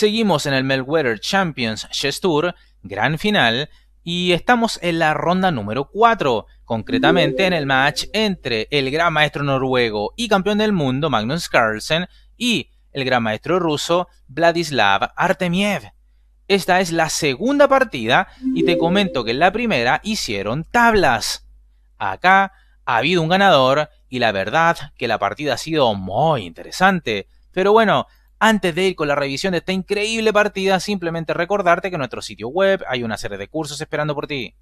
Seguimos en el Meltwater Champions Chess Tour, gran final, y estamos en la ronda número 4, concretamente en el match entre el gran maestro noruego y campeón del mundo Magnus Carlsen y el gran maestro ruso Vladislav Artemiev. Esta es la segunda partida y te comento que en la primera hicieron tablas. Acá ha habido un ganador y la verdad que la partida ha sido muy interesante. Pero bueno, antes de ir con la revisión de esta increíble partida, simplemente recordarte que en nuestro sitio web hay una serie de cursos esperando por ti.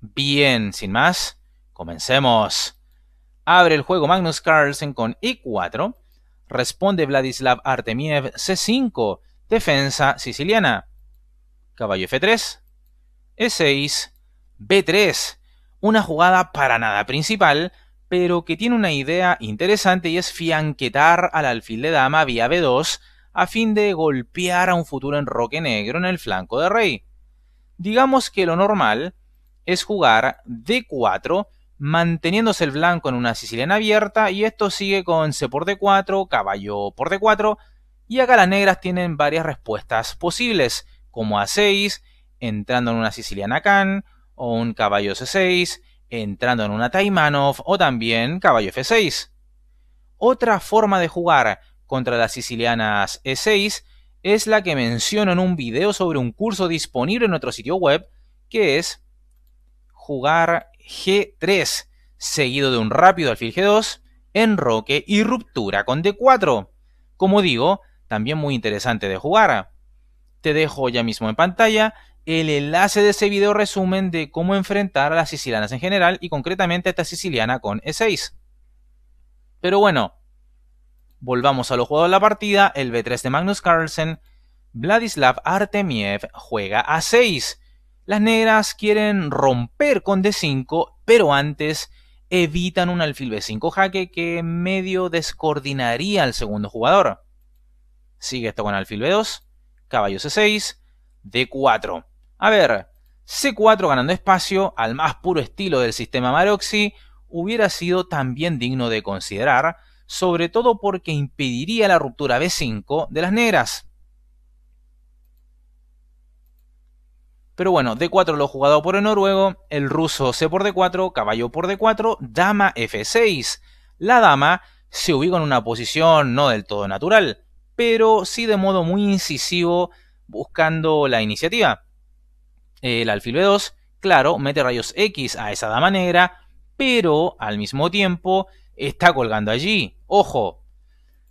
Bien, sin más, comencemos. Abre el juego Magnus Carlsen con e 4 Responde Vladislav Artemiev C5. Defensa siciliana. Caballo F3. E6. B3. Una jugada para nada principal pero que tiene una idea interesante y es fianquetar al alfil de dama vía B2 a fin de golpear a un futuro enroque negro en el flanco de rey. Digamos que lo normal es jugar D4 manteniéndose el blanco en una siciliana abierta y esto sigue con C por D4, caballo por D4 y acá las negras tienen varias respuestas posibles como A6, entrando en una siciliana can o un caballo C6, entrando en una Taimanov o también caballo F6. Otra forma de jugar contra las sicilianas E6 es la que menciono en un video sobre un curso disponible en nuestro sitio web, que es jugar G3, seguido de un rápido alfil G2, enroque y ruptura con D4. Como digo, también muy interesante de jugar. Te dejo ya mismo en pantalla el enlace de ese video resumen de cómo enfrentar a las sicilianas en general y concretamente a esta siciliana con E6. Pero bueno, volvamos a los jugadores de la partida, el B3 de Magnus Carlsen, Vladislav Artemiev juega a 6. Las negras quieren romper con D5, pero antes evitan un alfil B5 jaque que medio descoordinaría al segundo jugador. Sigue esto con alfil B2, caballo C6, D4. A ver, C4 ganando espacio, al más puro estilo del sistema Maroxi, hubiera sido también digno de considerar, sobre todo porque impediría la ruptura B5 de las negras. Pero bueno, D4 lo jugado por el noruego, el ruso C por D4, caballo por D4, dama F6. La dama se ubica en una posición no del todo natural, pero sí de modo muy incisivo buscando la iniciativa el alfil B2, claro, mete rayos X a esa dama negra, pero al mismo tiempo está colgando allí. Ojo,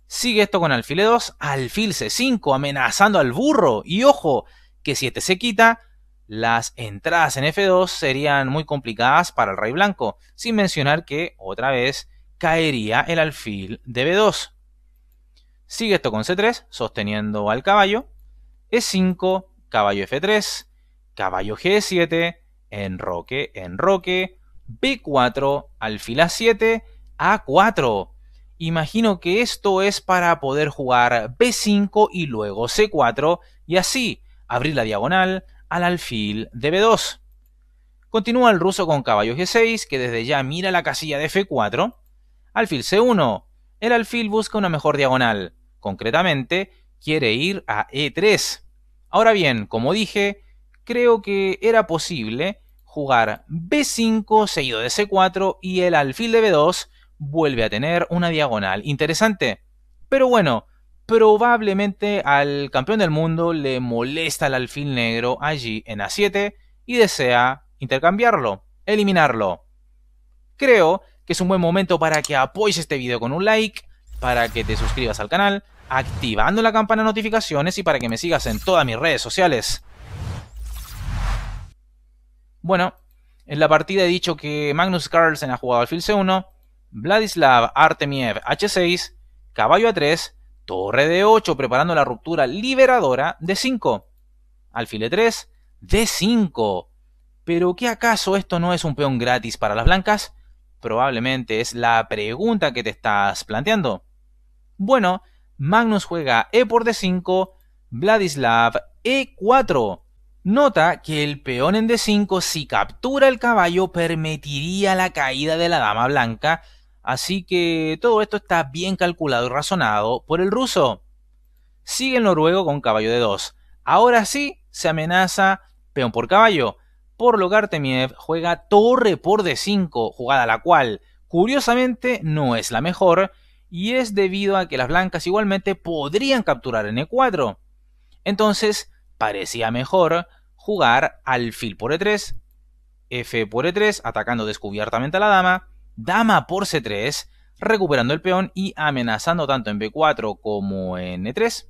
sigue esto con alfil E2, alfil C5, amenazando al burro. Y ojo, que si este se quita, las entradas en F2 serían muy complicadas para el rey blanco, sin mencionar que otra vez caería el alfil de B2. Sigue esto con C3, sosteniendo al caballo. E5, caballo F3, caballo G7, enroque, enroque, B4, alfil a 7 A4. Imagino que esto es para poder jugar B5 y luego C4 y así abrir la diagonal al alfil de B2. Continúa el ruso con caballo G6 que desde ya mira la casilla de F4. Alfil C1. El alfil busca una mejor diagonal. Concretamente, quiere ir a E3. Ahora bien, como dije, creo que era posible jugar B5 seguido de C4 y el alfil de B2 vuelve a tener una diagonal interesante. Pero bueno, probablemente al campeón del mundo le molesta el alfil negro allí en A7 y desea intercambiarlo, eliminarlo. Creo que es un buen momento para que apoyes este video con un like, para que te suscribas al canal, activando la campana de notificaciones y para que me sigas en todas mis redes sociales. Bueno, en la partida he dicho que Magnus Carlsen ha jugado alfil C1, Vladislav Artemiev H6, caballo A3, torre D8 preparando la ruptura liberadora d 5 alfil E3, D5. ¿Pero qué acaso esto no es un peón gratis para las blancas? Probablemente es la pregunta que te estás planteando. Bueno, Magnus juega E por D5, Vladislav E4. Nota que el peón en D5 si captura el caballo permitiría la caída de la dama blanca, así que todo esto está bien calculado y razonado por el ruso. Sigue el noruego con caballo de 2. Ahora sí se amenaza peón por caballo, por lo que Artemiev juega torre por D5, jugada la cual, curiosamente, no es la mejor, y es debido a que las blancas igualmente podrían capturar en E4. Entonces, parecía mejor jugar alfil por e3, f por e3, atacando descubiertamente a la dama, dama por c3, recuperando el peón y amenazando tanto en b4 como en e3.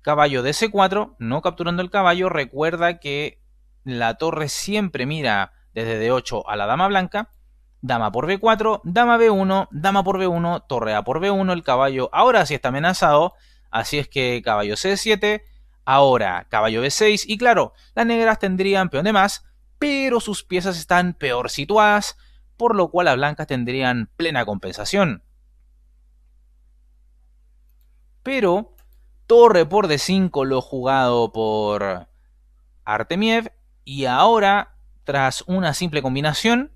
Caballo de c4, no capturando el caballo, recuerda que la torre siempre mira desde d8 a la dama blanca, dama por b4, dama b1, dama por b1, torre a por b1, el caballo ahora sí está amenazado, así es que caballo c7, Ahora, caballo b 6 y claro, las negras tendrían peón de más, pero sus piezas están peor situadas, por lo cual las blancas tendrían plena compensación. Pero, torre por D5 lo jugado por Artemiev y ahora, tras una simple combinación,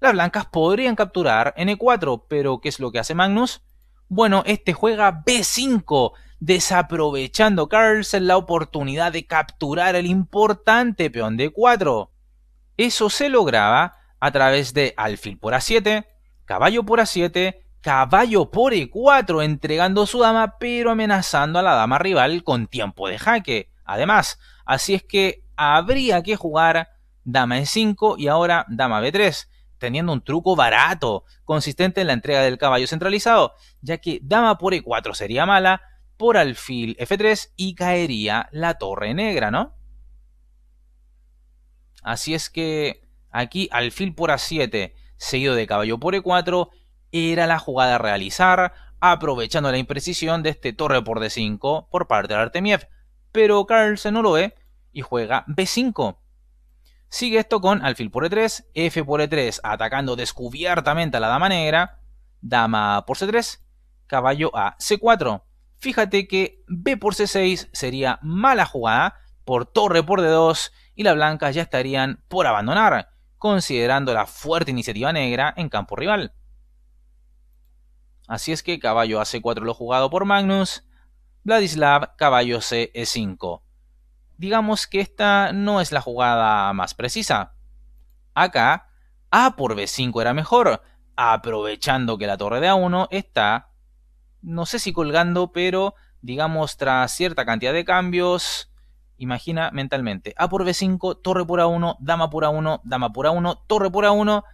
las blancas podrían capturar N4, pero ¿qué es lo que hace Magnus? Bueno, este juega B5 desaprovechando Carlsen la oportunidad de capturar el importante peón de 4. Eso se lograba a través de alfil por a7, caballo por a7, caballo por e4, entregando su dama pero amenazando a la dama rival con tiempo de jaque. Además, así es que habría que jugar dama e5 y ahora dama b3, teniendo un truco barato, consistente en la entrega del caballo centralizado, ya que dama por e4 sería mala, por alfil F3 y caería la torre negra, ¿no? Así es que aquí alfil por A7 seguido de caballo por E4 era la jugada a realizar, aprovechando la imprecisión de este torre por D5 por parte de Artemiev, pero Carlsen no lo ve y juega B5. Sigue esto con alfil por E3, F por E3 atacando descubiertamente a la dama negra, dama por C3, caballo a C4. Fíjate que B por C6 sería mala jugada, por torre por D2 y las blancas ya estarían por abandonar, considerando la fuerte iniciativa negra en campo rival. Así es que caballo AC4 lo jugado por Magnus, Vladislav caballo CE5. Digamos que esta no es la jugada más precisa. Acá, A por B5 era mejor, aprovechando que la torre de A1 está no sé si colgando, pero digamos tras cierta cantidad de cambios, imagina mentalmente, A por B5, torre por A1, dama por A1, dama por A1, torre por A1,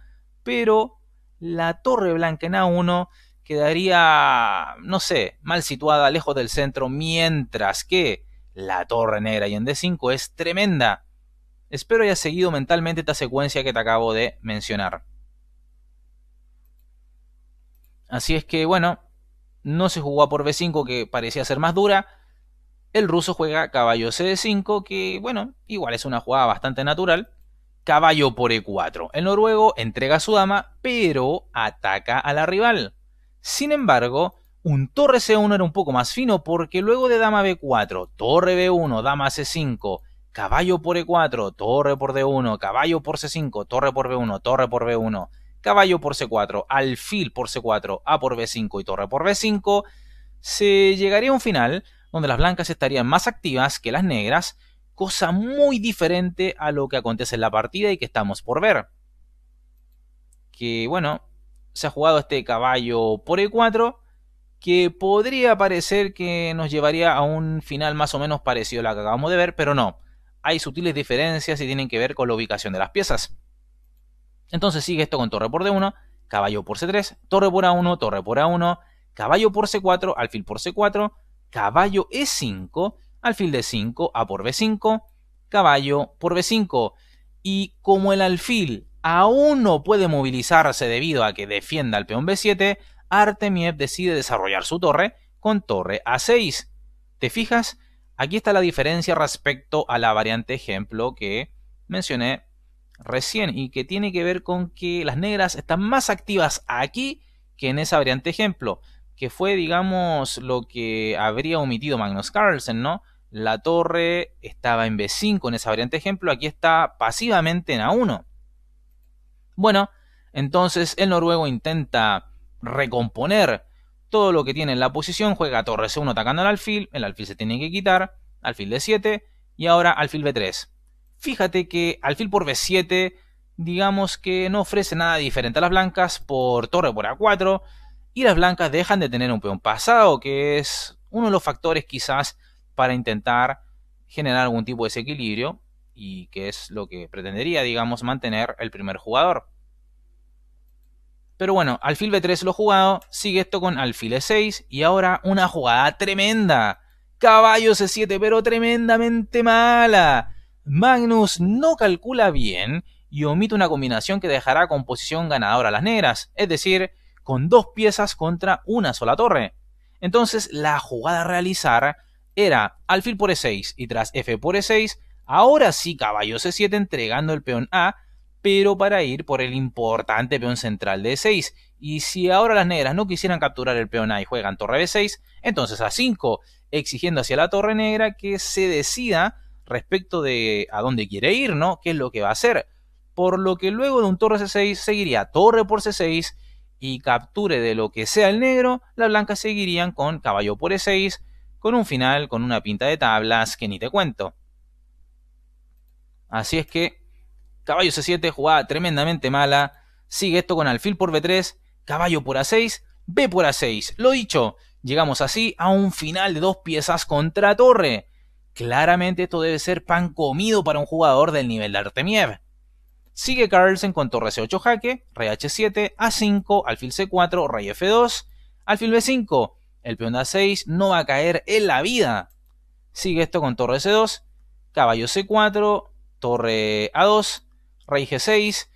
pero la torre blanca en A1 quedaría, no sé, mal situada, lejos del centro, mientras que la torre negra y en D5 es tremenda. Espero hayas seguido mentalmente esta secuencia que te acabo de mencionar. Así es que bueno, no se jugó por B5 que parecía ser más dura. El ruso juega caballo c 5 que, bueno, igual es una jugada bastante natural. Caballo por E4. El noruego entrega su dama, pero ataca a la rival. Sin embargo, un torre C1 era un poco más fino porque luego de dama B4, torre B1, dama C5, caballo por E4, torre por D1, caballo por C5, torre por B1, torre por B1, caballo por C4, alfil por C4, A por B5 y torre por B5, se llegaría a un final donde las blancas estarían más activas que las negras, cosa muy diferente a lo que acontece en la partida y que estamos por ver. Que bueno, se ha jugado este caballo por E4, que podría parecer que nos llevaría a un final más o menos parecido a la que acabamos de ver, pero no. Hay sutiles diferencias y tienen que ver con la ubicación de las piezas. Entonces sigue esto con torre por D1, caballo por C3, torre por A1, torre por A1, caballo por C4, alfil por C4, caballo E5, alfil de 5 A por B5, caballo por B5. Y como el alfil aún no puede movilizarse debido a que defienda al peón B7, Artemiev decide desarrollar su torre con torre A6. ¿Te fijas? Aquí está la diferencia respecto a la variante ejemplo que mencioné recién y que tiene que ver con que las negras están más activas aquí que en esa variante ejemplo, que fue digamos lo que habría omitido Magnus Carlsen, ¿no? La torre estaba en B5 en esa variante ejemplo, aquí está pasivamente en A1. Bueno, entonces el noruego intenta recomponer todo lo que tiene en la posición, juega torre C1 atacando al alfil, el alfil se tiene que quitar, alfil de 7 y ahora alfil B3. Fíjate que alfil por b7, digamos que no ofrece nada diferente a las blancas por torre por a4, y las blancas dejan de tener un peón pasado, que es uno de los factores quizás para intentar generar algún tipo de desequilibrio, y que es lo que pretendería, digamos, mantener el primer jugador. Pero bueno, alfil b3 lo jugado, sigue esto con alfil e6 y ahora una jugada tremenda. Caballo c7, pero tremendamente mala. Magnus no calcula bien y omite una combinación que dejará con posición ganadora a las negras, es decir, con dos piezas contra una sola torre. Entonces la jugada a realizar era alfil por e6 y tras f por e6, ahora sí caballo c7 entregando el peón a, pero para ir por el importante peón central de e6. Y si ahora las negras no quisieran capturar el peón a y juegan torre b6, entonces a 5, exigiendo hacia la torre negra que se decida respecto de a dónde quiere ir, ¿no? ¿Qué es lo que va a hacer? Por lo que luego de un torre C6 seguiría torre por C6 y capture de lo que sea el negro, la blanca seguirían con caballo por E6, con un final, con una pinta de tablas que ni te cuento. Así es que caballo C7, jugada tremendamente mala, sigue esto con alfil por B3, caballo por A6, B por A6. Lo dicho, llegamos así a un final de dos piezas contra torre. Claramente esto debe ser pan comido para un jugador del nivel de Artemiev. Sigue Carlsen con torre C8 jaque, rey H7, A5, alfil C4, rey F2, alfil B5. El peón de A6 no va a caer en la vida. Sigue esto con torre C2, caballo C4, torre A2, rey G6.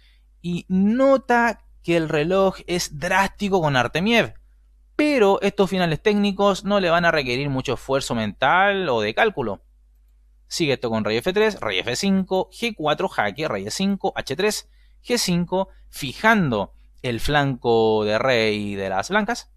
Y nota que el reloj es drástico con Artemiev pero estos finales técnicos no le van a requerir mucho esfuerzo mental o de cálculo. Sigue esto con rey F3, rey F5, G4, jaque, rey f 5 H3, G5, fijando el flanco de rey de las blancas.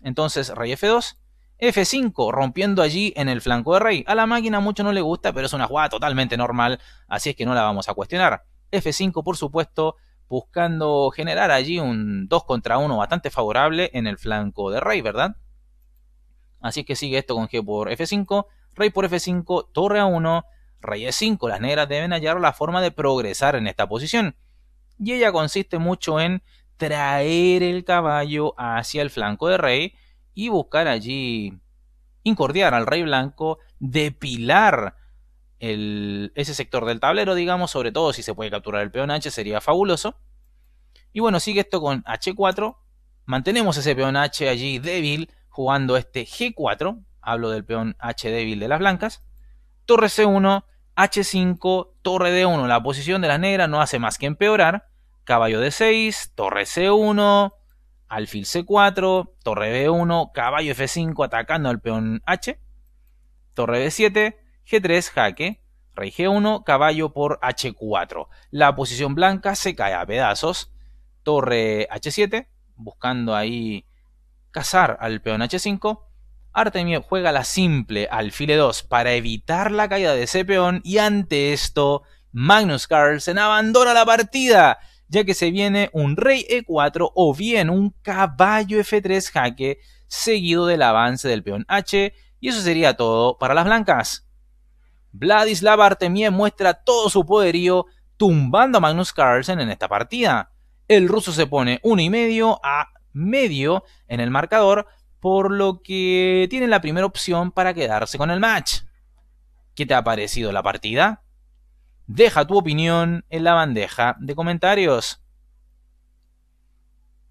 Entonces rey F2, F5, rompiendo allí en el flanco de rey. A la máquina mucho no le gusta, pero es una jugada totalmente normal, así es que no la vamos a cuestionar. F5, por supuesto, buscando generar allí un 2 contra 1 bastante favorable en el flanco de rey, ¿verdad? Así es que sigue esto con G por F5, rey por f5, torre a1, rey e5. Las negras deben hallar la forma de progresar en esta posición. Y ella consiste mucho en traer el caballo hacia el flanco de rey y buscar allí incordiar al rey blanco, depilar ese sector del tablero, digamos, sobre todo si se puede capturar el peón H sería fabuloso. Y bueno, sigue esto con H4, mantenemos ese peón H allí débil jugando este G4, hablo del peón H débil de las blancas, torre C1, H5, torre D1, la posición de las negras no hace más que empeorar, caballo D6, torre C1, alfil C4, torre B1, caballo F5 atacando al peón H, torre B7, G3, jaque, rey G1, caballo por H4. La posición blanca se cae a pedazos, torre H7, buscando ahí cazar al peón H5, Artemiev juega la simple alfile 2 para evitar la caída de ese peón y ante esto Magnus Carlsen abandona la partida ya que se viene un rey e4 o bien un caballo f3 jaque seguido del avance del peón h y eso sería todo para las blancas. Vladislav Artemiev muestra todo su poderío tumbando a Magnus Carlsen en esta partida. El ruso se pone uno y medio a medio en el marcador por lo que tienen la primera opción para quedarse con el match. ¿Qué te ha parecido la partida? Deja tu opinión en la bandeja de comentarios.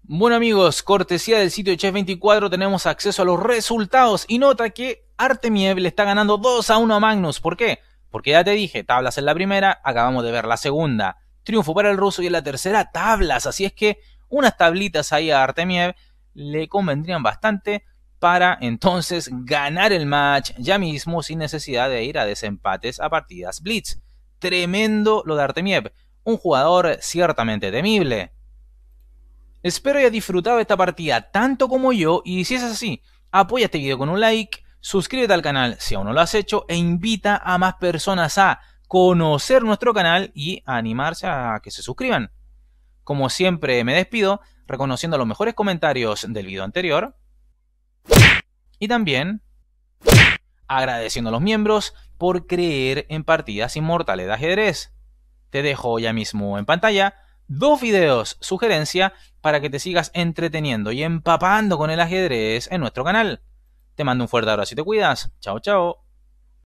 Bueno amigos, cortesía del sitio de Chess24 tenemos acceso a los resultados y nota que Artemiev le está ganando 2 a 1 a Magnus. ¿Por qué? Porque ya te dije, tablas en la primera, acabamos de ver la segunda. Triunfo para el ruso y en la tercera tablas. Así es que unas tablitas ahí a Artemiev le convendrían bastante para entonces ganar el match ya mismo sin necesidad de ir a desempates a partidas blitz. Tremendo lo de Artemiev, un jugador ciertamente temible. Espero hayas disfrutado esta partida tanto como yo y si es así, apoya este video con un like, suscríbete al canal si aún no lo has hecho e invita a más personas a conocer nuestro canal y a animarse a que se suscriban. Como siempre me despido, reconociendo los mejores comentarios del video anterior y también agradeciendo a los miembros por creer en partidas inmortales de ajedrez. Te dejo ya mismo en pantalla dos videos sugerencia para que te sigas entreteniendo y empapando con el ajedrez en nuestro canal. Te mando un fuerte abrazo y te cuidas. Chao, chao.